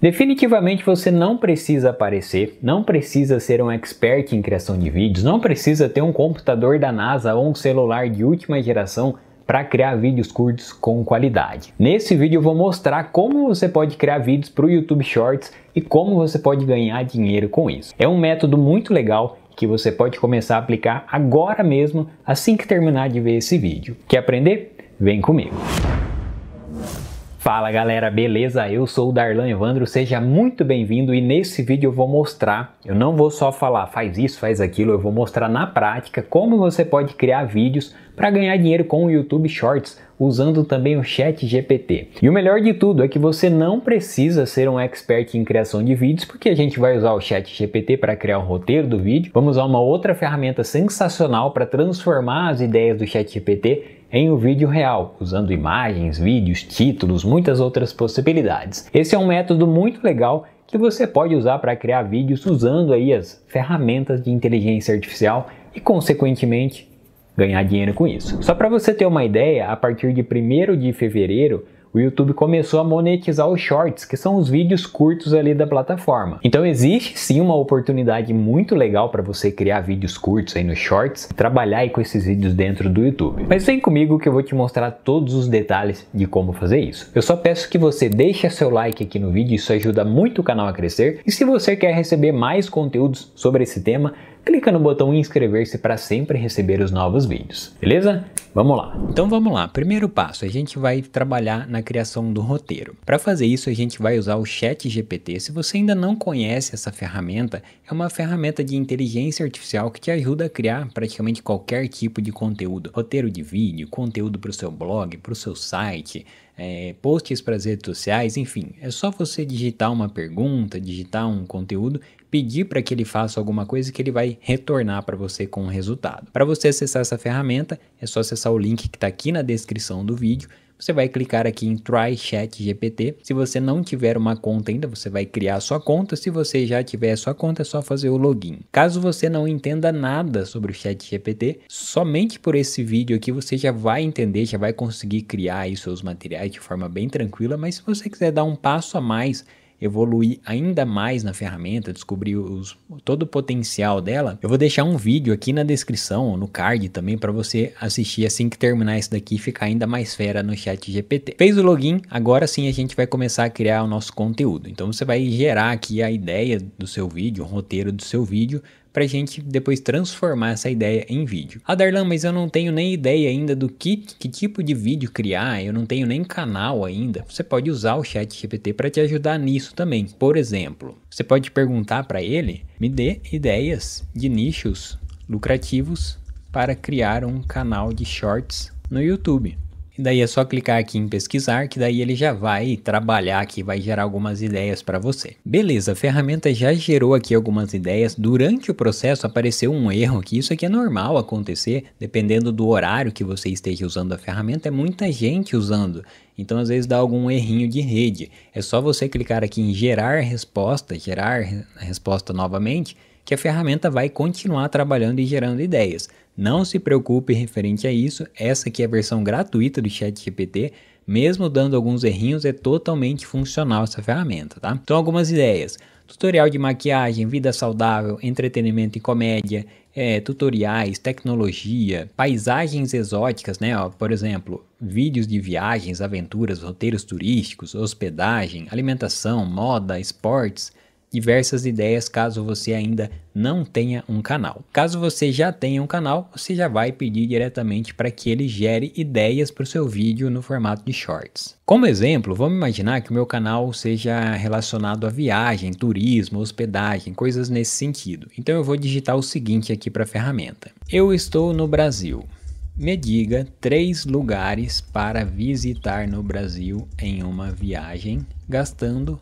Definitivamente você não precisa aparecer, não precisa ser um expert em criação de vídeos, não precisa ter um computador da NASA ou um celular de última geração para criar vídeos curtos com qualidade. Nesse vídeo eu vou mostrar como você pode criar vídeos para o YouTube Shorts e como você pode ganhar dinheiro com isso. É um método muito legal que você pode começar a aplicar agora mesmo, assim que terminar de ver esse vídeo. Quer aprender? Vem comigo! Fala galera, beleza? Eu sou o Darlan Evandro, seja muito bem-vindo e nesse vídeo eu vou mostrar, eu não vou só falar faz isso, faz aquilo, eu vou mostrar na prática como você pode criar vídeos para ganhar dinheiro com o YouTube Shorts, usando também o Chat GPT. E o melhor de tudo é que você não precisa ser um expert em criação de vídeos, porque a gente vai usar o Chat GPT para criar o roteiro do vídeo. Vamos usar uma outra ferramenta sensacional para transformar as ideias do Chat GPT em um vídeo real, usando imagens, vídeos, títulos, muitas outras possibilidades. Esse é um método muito legal que você pode usar para criar vídeos usando aí as ferramentas de inteligência artificial e, consequentemente, ganhar dinheiro com isso. Só para você ter uma ideia, a partir de 1 de fevereiro, o YouTube começou a monetizar os shorts, que são os vídeos curtos ali da plataforma. Então existe sim uma oportunidade muito legal para você criar vídeos curtos aí nos shorts, trabalhar aí com esses vídeos dentro do YouTube. Mas vem comigo que eu vou te mostrar todos os detalhes de como fazer isso. Eu só peço que você deixe seu like aqui no vídeo, isso ajuda muito o canal a crescer. E se você quer receber mais conteúdos sobre esse tema, clica no botão inscrever-se para sempre receber os novos vídeos, beleza? Vamos lá. Então vamos lá. Primeiro passo, a gente vai trabalhar na criação do roteiro. Para fazer isso, a gente vai usar o Chat GPT. Se você ainda não conhece essa ferramenta, é uma ferramenta de inteligência artificial que te ajuda a criar praticamente qualquer tipo de conteúdo. Roteiro de vídeo, conteúdo para o seu blog, para o seu site, é, posts para as redes sociais, enfim. É só você digitar uma pergunta, digitar um conteúdo pedir para que ele faça alguma coisa que ele vai retornar para você com o resultado. Para você acessar essa ferramenta, é só acessar o link que está aqui na descrição do vídeo você vai clicar aqui em Try Chat GPT. Se você não tiver uma conta ainda, você vai criar sua conta. Se você já tiver sua conta, é só fazer o login. Caso você não entenda nada sobre o Chat GPT, somente por esse vídeo aqui você já vai entender, já vai conseguir criar aí seus materiais de forma bem tranquila. Mas se você quiser dar um passo a mais, evoluir ainda mais na ferramenta, descobrir os, todo o potencial dela, eu vou deixar um vídeo aqui na descrição, no card também, para você assistir assim que terminar isso daqui e ficar ainda mais fera no chat GPT. Fez o login, agora sim a gente vai começar a criar o nosso conteúdo. Então você vai gerar aqui a ideia do seu vídeo, o roteiro do seu vídeo, para gente depois transformar essa ideia em vídeo. Ah, Darlan, mas eu não tenho nem ideia ainda do que, que tipo de vídeo criar, eu não tenho nem canal ainda. Você pode usar o chat GPT para te ajudar nisso também. Por exemplo, você pode perguntar para ele, me dê ideias de nichos lucrativos para criar um canal de shorts no YouTube. E daí é só clicar aqui em pesquisar, que daí ele já vai trabalhar aqui, vai gerar algumas ideias para você. Beleza, a ferramenta já gerou aqui algumas ideias. Durante o processo apareceu um erro, que isso aqui é normal acontecer, dependendo do horário que você esteja usando a ferramenta, é muita gente usando. Então às vezes dá algum errinho de rede. É só você clicar aqui em gerar resposta, gerar resposta novamente, que a ferramenta vai continuar trabalhando e gerando ideias. Não se preocupe referente a isso, essa aqui é a versão gratuita do ChatGPT, mesmo dando alguns errinhos, é totalmente funcional essa ferramenta, tá? Então, algumas ideias. Tutorial de maquiagem, vida saudável, entretenimento e comédia, é, tutoriais, tecnologia, paisagens exóticas, né? Ó, por exemplo, vídeos de viagens, aventuras, roteiros turísticos, hospedagem, alimentação, moda, esportes, diversas ideias caso você ainda não tenha um canal. Caso você já tenha um canal, você já vai pedir diretamente para que ele gere ideias para o seu vídeo no formato de shorts. Como exemplo, vamos imaginar que o meu canal seja relacionado a viagem, turismo, hospedagem, coisas nesse sentido. Então eu vou digitar o seguinte aqui para a ferramenta. Eu estou no Brasil. Me diga três lugares para visitar no Brasil em uma viagem, gastando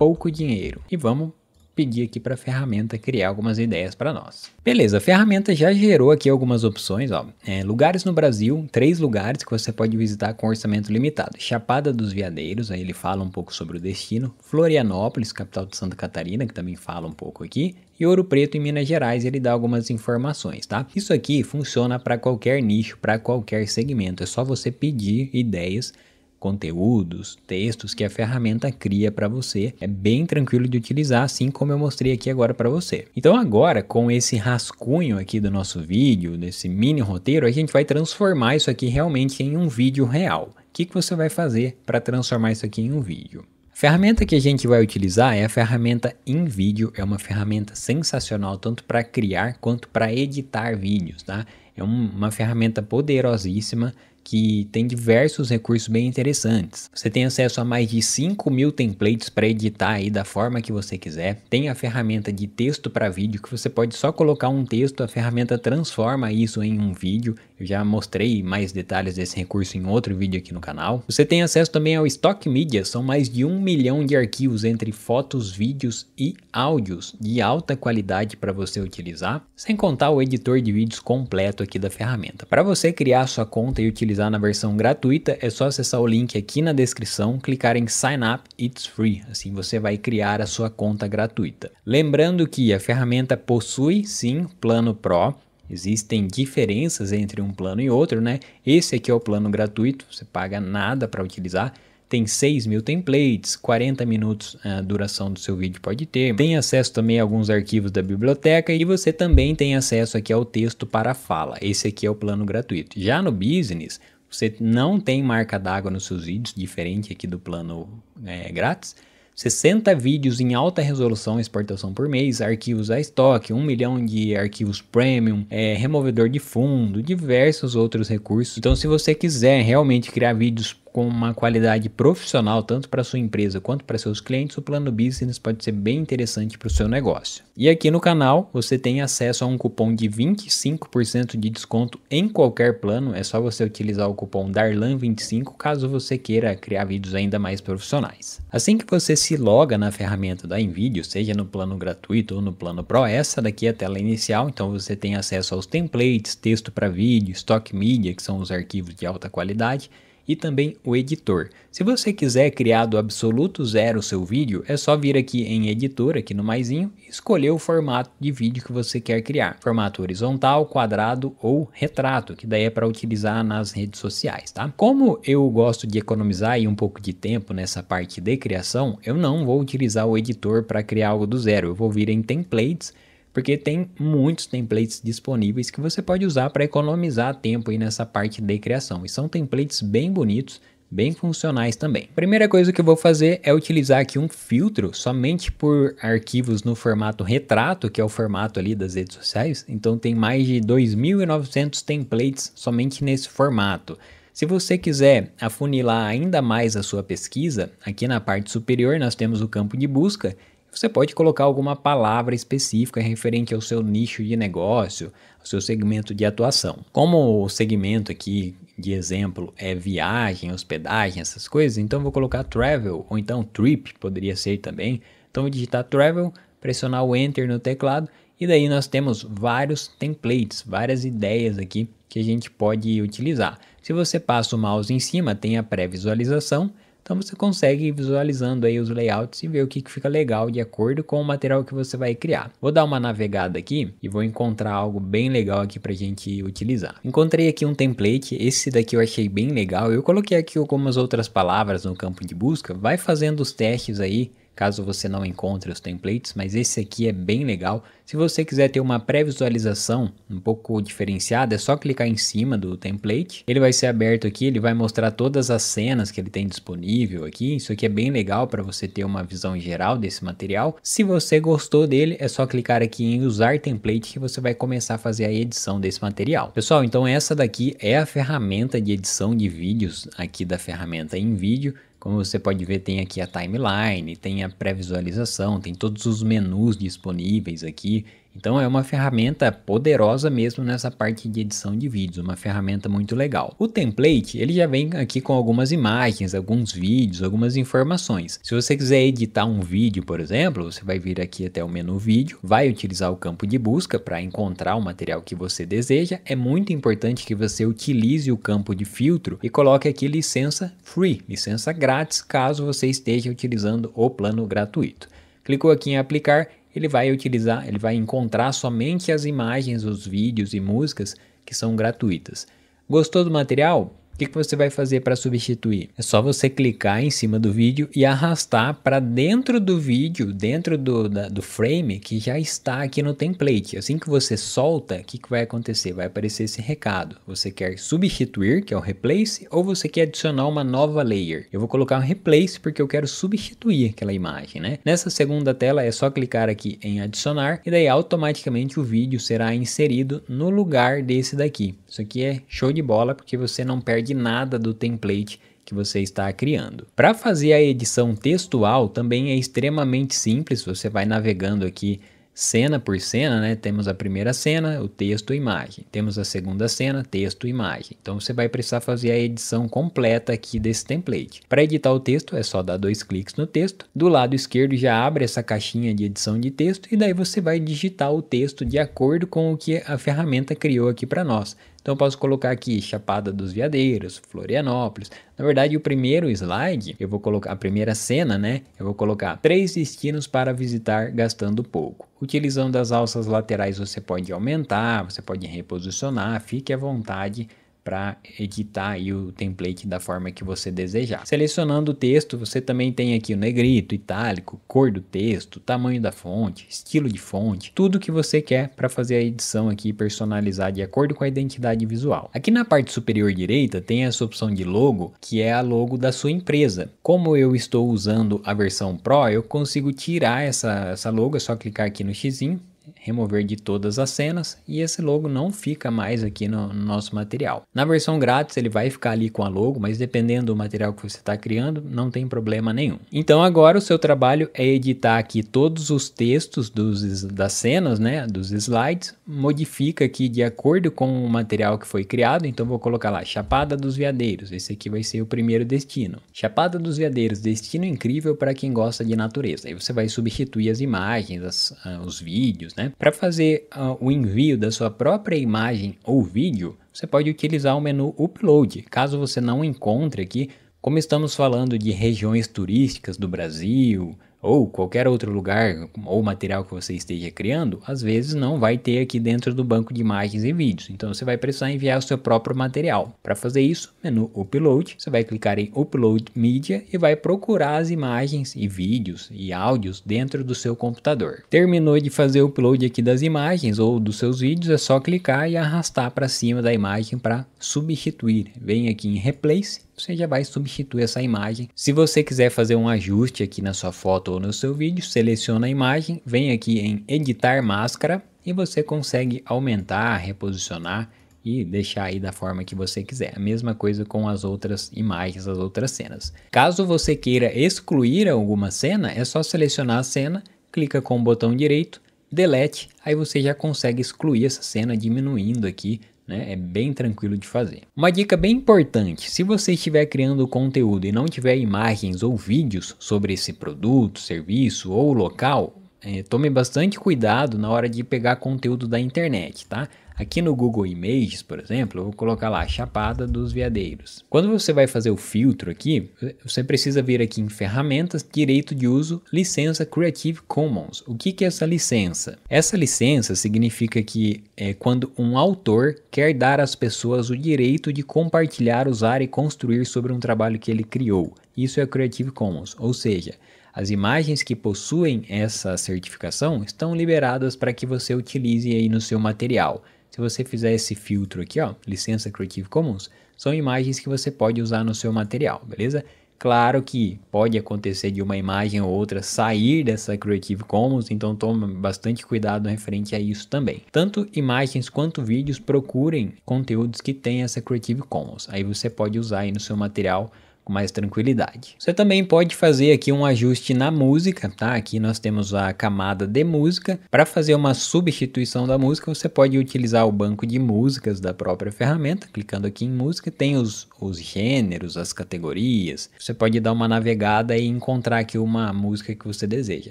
pouco dinheiro. E vamos pedir aqui para a ferramenta criar algumas ideias para nós. Beleza, a ferramenta já gerou aqui algumas opções, ó. É, lugares no Brasil, três lugares que você pode visitar com orçamento limitado. Chapada dos Veadeiros, aí ele fala um pouco sobre o destino. Florianópolis, capital de Santa Catarina, que também fala um pouco aqui e Ouro Preto em Minas Gerais, ele dá algumas informações, tá? Isso aqui funciona para qualquer nicho, para qualquer segmento, é só você pedir ideias conteúdos, textos que a ferramenta cria para você. É bem tranquilo de utilizar, assim como eu mostrei aqui agora para você. Então agora, com esse rascunho aqui do nosso vídeo, desse mini roteiro, a gente vai transformar isso aqui realmente em um vídeo real. O que, que você vai fazer para transformar isso aqui em um vídeo? ferramenta que a gente vai utilizar é a ferramenta InVideo, é uma ferramenta sensacional tanto para criar quanto para editar vídeos, tá? É uma ferramenta poderosíssima que tem diversos recursos bem interessantes. Você tem acesso a mais de 5 mil templates para editar aí da forma que você quiser. Tem a ferramenta de texto para vídeo que você pode só colocar um texto, a ferramenta transforma isso em um vídeo. Eu já mostrei mais detalhes desse recurso em outro vídeo aqui no canal. Você tem acesso também ao Stock Media, são mais de um milhão de arquivos entre fotos, vídeos e áudios de alta qualidade para você utilizar, sem contar o editor de vídeos completo aqui da ferramenta. Para você criar sua conta e utilizar utilizar na versão gratuita, é só acessar o link aqui na descrição, clicar em Sign Up, It's Free. Assim você vai criar a sua conta gratuita. Lembrando que a ferramenta possui sim plano Pro, Existem diferenças entre um plano e outro, né? Esse aqui é o plano gratuito, você paga nada para utilizar tem 6 mil templates, 40 minutos a eh, duração do seu vídeo pode ter. Tem acesso também a alguns arquivos da biblioteca e você também tem acesso aqui ao texto para fala. Esse aqui é o plano gratuito. Já no Business, você não tem marca d'água nos seus vídeos, diferente aqui do plano é, grátis. 60 vídeos em alta resolução exportação por mês, arquivos a estoque, 1 milhão de arquivos premium, é, removedor de fundo, diversos outros recursos. Então, se você quiser realmente criar vídeos com uma qualidade profissional tanto para sua empresa quanto para seus clientes, o plano business pode ser bem interessante para o seu negócio. E aqui no canal você tem acesso a um cupom de 25% de desconto em qualquer plano, é só você utilizar o cupom DARLAN25 caso você queira criar vídeos ainda mais profissionais. Assim que você se loga na ferramenta da Envidio, seja no plano gratuito ou no plano Pro, essa daqui é a tela inicial, então você tem acesso aos templates, texto para vídeo, stock media, que são os arquivos de alta qualidade, e também o editor. Se você quiser criar do absoluto zero o seu vídeo, é só vir aqui em editor, aqui no maisinho, e escolher o formato de vídeo que você quer criar. Formato horizontal, quadrado ou retrato, que daí é para utilizar nas redes sociais, tá? Como eu gosto de economizar aí um pouco de tempo nessa parte de criação, eu não vou utilizar o editor para criar algo do zero. Eu vou vir em templates porque tem muitos templates disponíveis que você pode usar para economizar tempo aí nessa parte de criação. E são templates bem bonitos, bem funcionais também. Primeira coisa que eu vou fazer é utilizar aqui um filtro somente por arquivos no formato retrato, que é o formato ali das redes sociais. Então tem mais de 2.900 templates somente nesse formato. Se você quiser afunilar ainda mais a sua pesquisa, aqui na parte superior nós temos o campo de busca você pode colocar alguma palavra específica referente ao seu nicho de negócio, ao seu segmento de atuação. Como o segmento aqui de exemplo é viagem, hospedagem, essas coisas, então vou colocar travel ou então trip, poderia ser também. Então vou digitar travel, pressionar o enter no teclado e daí nós temos vários templates, várias ideias aqui que a gente pode utilizar. Se você passa o mouse em cima, tem a pré-visualização então você consegue ir visualizando aí os layouts e ver o que, fica legal de acordo com o material que você vai criar. Vou dar uma navegada aqui e vou encontrar algo bem legal aqui a gente utilizar. Encontrei aqui um template, esse daqui eu achei bem legal. Eu coloquei aqui algumas outras palavras no campo de busca, vai fazendo os testes aí caso você não encontre os templates, mas esse aqui é bem legal. Se você quiser ter uma pré-visualização um pouco diferenciada, é só clicar em cima do template. Ele vai ser aberto aqui, ele vai mostrar todas as cenas que ele tem disponível aqui. Isso aqui é bem legal para você ter uma visão geral desse material. Se você gostou dele, é só clicar aqui em usar template que você vai começar a fazer a edição desse material. Pessoal, então essa daqui é a ferramenta de edição de vídeos aqui da ferramenta em vídeo. Como você pode ver, tem aqui a timeline, tem a pré-visualização, tem todos os menus disponíveis aqui. Então é uma ferramenta poderosa mesmo nessa parte de edição de vídeos, uma ferramenta muito legal. O template, ele já vem aqui com algumas imagens, alguns vídeos, algumas informações. Se você quiser editar um vídeo, por exemplo, você vai vir aqui até o menu vídeo, vai utilizar o campo de busca para encontrar o material que você deseja. É muito importante que você utilize o campo de filtro e coloque aqui licença free, licença grátis, caso você esteja utilizando o plano gratuito. Clicou aqui em aplicar, ele vai utilizar, ele vai encontrar somente as imagens, os vídeos e músicas que são gratuitas. Gostou do material? que, que você vai fazer para substituir? É só você clicar em cima do vídeo e arrastar para dentro do vídeo, dentro do, da, do frame que já está aqui no template. Assim que você solta, o que, que vai acontecer? Vai aparecer esse recado. Você quer substituir, que é o replace, ou você quer adicionar uma nova layer. Eu vou colocar um replace porque eu quero substituir aquela imagem, né? Nessa segunda tela é só clicar aqui em adicionar e daí automaticamente o vídeo será inserido no lugar desse daqui. Isso aqui é show de bola porque você não perde nada do template que você está criando. Para fazer a edição textual também é extremamente simples, você vai navegando aqui cena por cena, né? Temos a primeira cena, o texto, a imagem. Temos a segunda cena, texto, imagem. Então você vai precisar fazer a edição completa aqui desse template. Para editar o texto é só dar dois cliques no texto. Do lado esquerdo já abre essa caixinha de edição de texto e daí você vai digitar o texto de acordo com o que a ferramenta criou aqui para nós. Então eu posso colocar aqui Chapada dos Veadeiros, Florianópolis. Na verdade, o primeiro slide, eu vou colocar a primeira cena, né? Eu vou colocar três destinos para visitar gastando pouco. Utilizando as alças laterais, você pode aumentar, você pode reposicionar, fique à vontade para editar aí o template da forma que você desejar. Selecionando o texto, você também tem aqui o negrito, itálico, cor do texto, tamanho da fonte, estilo de fonte, tudo que você quer para fazer a edição aqui personalizar de acordo com a identidade visual. Aqui na parte superior direita tem essa opção de logo, que é a logo da sua empresa. Como eu estou usando a versão Pro, eu consigo tirar essa, essa logo, é só clicar aqui no xizinho remover de todas as cenas e esse logo não fica mais aqui no, no nosso material. Na versão grátis ele vai ficar ali com a logo, mas dependendo do material que você está criando, não tem problema nenhum. Então agora o seu trabalho é editar aqui todos os textos dos, das cenas, né, dos slides, modifica aqui de acordo com o material que foi criado, então vou colocar lá Chapada dos Veadeiros, esse aqui vai ser o primeiro destino. Chapada dos Veadeiros, destino incrível para quem gosta de natureza. Aí você vai substituir as imagens, as, ah, os vídeos, né? Para fazer uh, o envio da sua própria imagem ou vídeo, você pode utilizar o menu Upload. Caso você não encontre aqui, como estamos falando de regiões turísticas do Brasil, ou qualquer outro lugar ou material que você esteja criando, às vezes não vai ter aqui dentro do banco de imagens e vídeos. Então você vai precisar enviar o seu próprio material. Para fazer isso, menu Upload, você vai clicar em Upload Media e vai procurar as imagens e vídeos e áudios dentro do seu computador. Terminou de fazer o upload aqui das imagens ou dos seus vídeos, é só clicar e arrastar para cima da imagem para substituir. Vem aqui em Replace você já vai substituir essa imagem. Se você quiser fazer um ajuste aqui na sua foto ou no seu vídeo, seleciona a imagem, vem aqui em editar máscara e você consegue aumentar, reposicionar e deixar aí da forma que você quiser. A mesma coisa com as outras imagens, as outras cenas. Caso você queira excluir alguma cena, é só selecionar a cena, clica com o botão direito, delete, aí você já consegue excluir essa cena diminuindo aqui né? É bem tranquilo de fazer. Uma dica bem importante: se você estiver criando conteúdo e não tiver imagens ou vídeos sobre esse produto, serviço ou local, é, tome bastante cuidado na hora de pegar conteúdo da internet, tá? Aqui no Google Images, por exemplo, eu vou colocar lá Chapada dos Veadeiros. Quando você vai fazer o filtro aqui, você precisa vir aqui em Ferramentas, Direito de Uso, Licença Creative Commons. O que, que é essa licença? Essa licença significa que é quando um autor quer dar às pessoas o direito de compartilhar, usar e construir sobre um trabalho que ele criou. Isso é Creative Commons, ou seja, as imagens que possuem essa certificação estão liberadas para que você utilize aí no seu material. Se você fizer esse filtro aqui, ó, licença Creative Commons, são imagens que você pode usar no seu material, beleza? Claro que pode acontecer de uma imagem ou outra sair dessa Creative Commons, então tome bastante cuidado referente a isso também. Tanto imagens quanto vídeos procurem conteúdos que têm essa Creative Commons. Aí você pode usar aí no seu material com mais tranquilidade. Você também pode fazer aqui um ajuste na música, tá? Aqui nós temos a camada de música. Para fazer uma substituição da música, você pode utilizar o banco de músicas da própria ferramenta, clicando aqui em música, tem os, os gêneros, as categorias. Você pode dar uma navegada e encontrar aqui uma música que você deseja.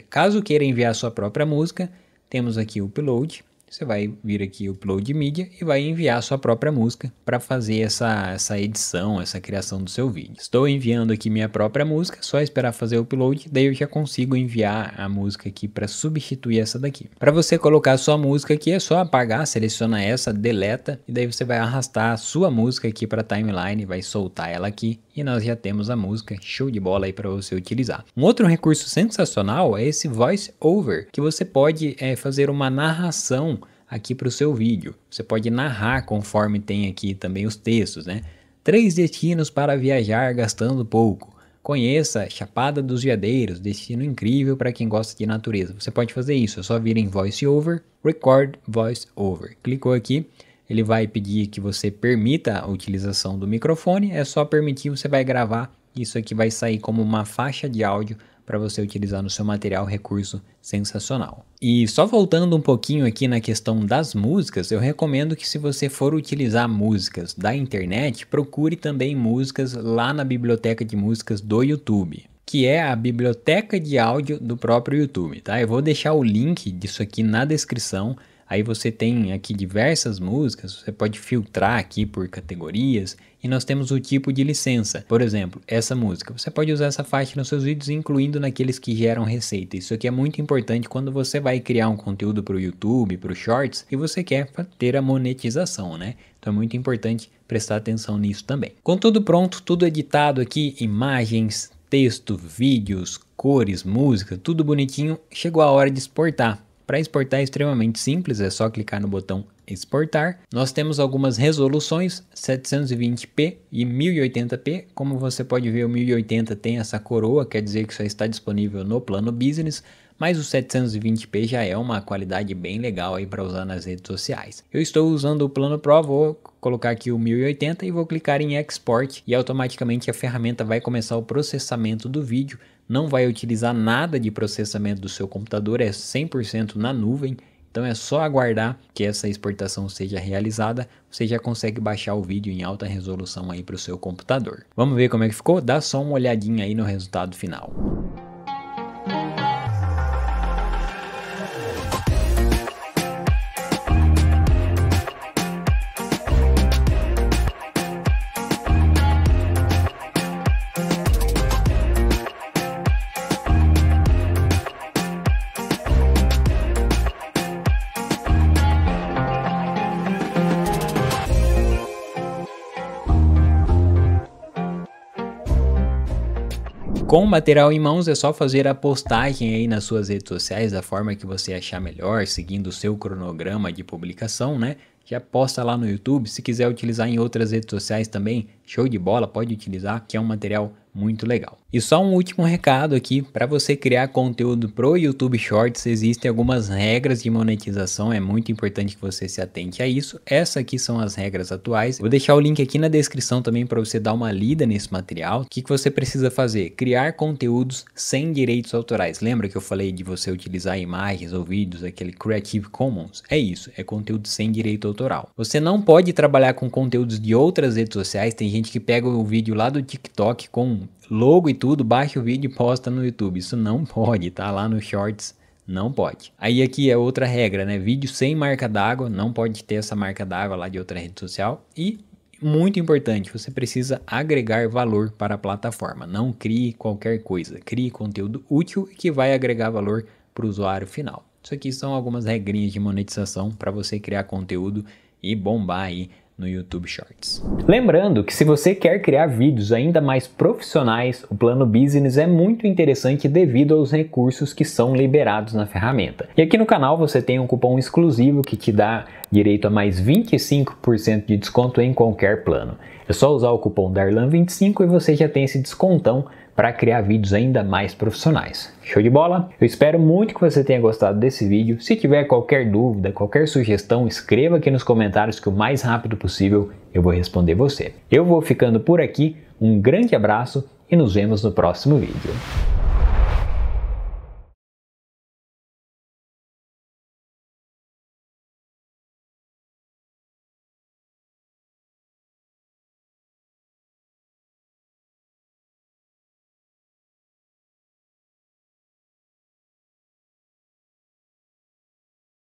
Caso queira enviar sua própria música, temos aqui o upload você vai vir aqui upload media e vai enviar sua própria música para fazer essa, essa edição, essa criação do seu vídeo. Estou enviando aqui minha própria música, só esperar fazer o upload, daí eu já consigo enviar a música aqui para substituir essa daqui. Para você colocar sua música aqui é só apagar, seleciona essa, deleta e daí você vai arrastar a sua música aqui para timeline, vai soltar ela aqui e nós já temos a música show de bola aí para você utilizar. Um outro recurso sensacional é esse voice over, que você pode é, fazer uma narração aqui para o seu vídeo. Você pode narrar conforme tem aqui também os textos, né? Três destinos para viajar gastando pouco. Conheça Chapada dos Veadeiros, destino incrível para quem gosta de natureza. Você pode fazer isso, é só vir em Voice Over, Record Voice Over. Clicou aqui, ele vai pedir que você permita a utilização do microfone, é só permitir, você vai gravar, isso aqui vai sair como uma faixa de áudio para você utilizar no seu material recurso sensacional. E só voltando um pouquinho aqui na questão das músicas, eu recomendo que se você for utilizar músicas da internet, procure também músicas lá na biblioteca de músicas do YouTube que é a biblioteca de áudio do próprio YouTube, tá? Eu vou deixar o link disso aqui na descrição. Aí você tem aqui diversas músicas, você pode filtrar aqui por categorias e nós temos o tipo de licença. Por exemplo, essa música. Você pode usar essa faixa nos seus vídeos, incluindo naqueles que geram receita. Isso aqui é muito importante quando você vai criar um conteúdo para o YouTube, para o Shorts e você quer ter a monetização, né? Então é muito importante prestar atenção nisso também. Com tudo pronto, tudo editado aqui, imagens, texto, vídeos, cores, música, tudo bonitinho, chegou a hora de exportar. Para exportar é extremamente simples, é só clicar no botão exportar. Nós temos algumas resoluções 720p e 1080p. Como você pode ver, o 1080 tem essa coroa, quer dizer que só está disponível no plano business, mas o 720p já é uma qualidade bem legal aí para usar nas redes sociais. Eu estou usando o plano Pro, vou colocar aqui o 1080 e vou clicar em export e automaticamente a ferramenta vai começar o processamento do vídeo não vai utilizar nada de processamento do seu computador, é 100% na nuvem. Então é só aguardar que essa exportação seja realizada, você já consegue baixar o vídeo em alta resolução aí para o seu computador. Vamos ver como é que ficou? Dá só uma olhadinha aí no resultado final. Com o material em mãos, é só fazer a postagem aí nas suas redes sociais da forma que você achar melhor, seguindo o seu cronograma de publicação, né? já posta lá no YouTube. Se quiser utilizar em outras redes sociais também, show de bola, pode utilizar, que é um material muito legal. E só um último recado aqui, para você criar conteúdo pro YouTube Shorts, existem algumas regras de monetização, é muito importante que você se atente a isso. Essas aqui são as regras atuais. Vou deixar o link aqui na descrição também para você dar uma lida nesse material. O que, que você precisa fazer? Criar conteúdos sem direitos autorais. Lembra que eu falei de você utilizar imagens ou vídeos, aquele Creative Commons? É isso, é conteúdo sem direito autoral. Você não pode trabalhar com conteúdos de outras redes sociais, tem gente que pega o vídeo lá do TikTok com logo e tudo, baixa o vídeo e posta no YouTube. Isso não pode, tá lá no Shorts, não pode. Aí aqui é outra regra, né? Vídeo sem marca d'água, não pode ter essa marca d'água lá de outra rede social. E muito importante, você precisa agregar valor para a plataforma. Não crie qualquer coisa, crie conteúdo útil que vai agregar valor para o usuário final. Isso aqui são algumas regrinhas de monetização para você criar conteúdo e bombar aí no YouTube Shorts. Lembrando que se você quer criar vídeos ainda mais profissionais, o plano Business é muito interessante devido aos recursos que são liberados na ferramenta. E aqui no canal você tem um cupom exclusivo que te dá direito a mais 25% de desconto em qualquer plano. É só usar o cupom DARLAN25 e você já tem esse descontão para criar vídeos ainda mais profissionais. Show de bola? Eu espero muito que você tenha gostado desse vídeo. Se tiver qualquer dúvida, qualquer sugestão, escreva aqui nos comentários que o mais rápido possível eu vou responder você. Eu vou ficando por aqui, um grande abraço e nos vemos no próximo vídeo.